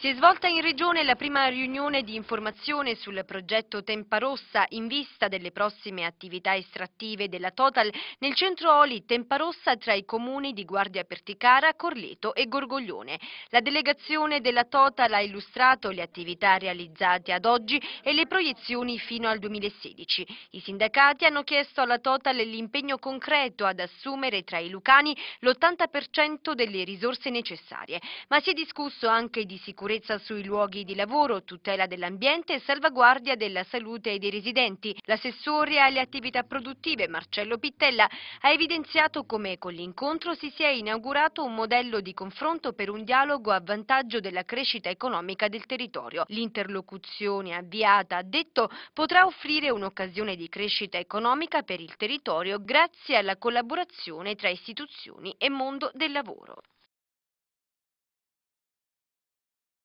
Si è svolta in Regione la prima riunione di informazione sul progetto Tempa Rossa in vista delle prossime attività estrattive della Total nel centro Oli Tempa Rossa tra i comuni di Guardia Perticara, Corleto e Gorgoglione. La delegazione della Total ha illustrato le attività realizzate ad oggi e le proiezioni fino al 2016. I sindacati hanno chiesto alla Total l'impegno concreto ad assumere tra i lucani l'80% delle risorse necessarie, ma si è discusso anche di sicurezza sicurezza sui luoghi di lavoro, tutela dell'ambiente e salvaguardia della salute dei residenti. L'assessore alle attività produttive Marcello Pittella ha evidenziato come con l'incontro si sia inaugurato un modello di confronto per un dialogo a vantaggio della crescita economica del territorio. L'interlocuzione avviata, ha detto, potrà offrire un'occasione di crescita economica per il territorio grazie alla collaborazione tra istituzioni e mondo del lavoro.